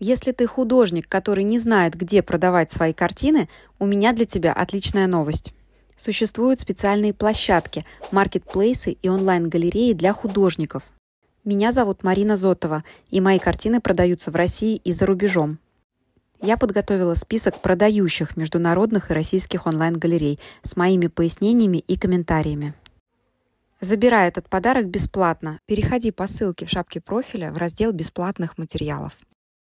Если ты художник, который не знает, где продавать свои картины, у меня для тебя отличная новость. Существуют специальные площадки, маркетплейсы и онлайн-галереи для художников. Меня зовут Марина Зотова, и мои картины продаются в России и за рубежом. Я подготовила список продающих международных и российских онлайн-галерей с моими пояснениями и комментариями. Забирай этот подарок бесплатно. Переходи по ссылке в шапке профиля в раздел бесплатных материалов.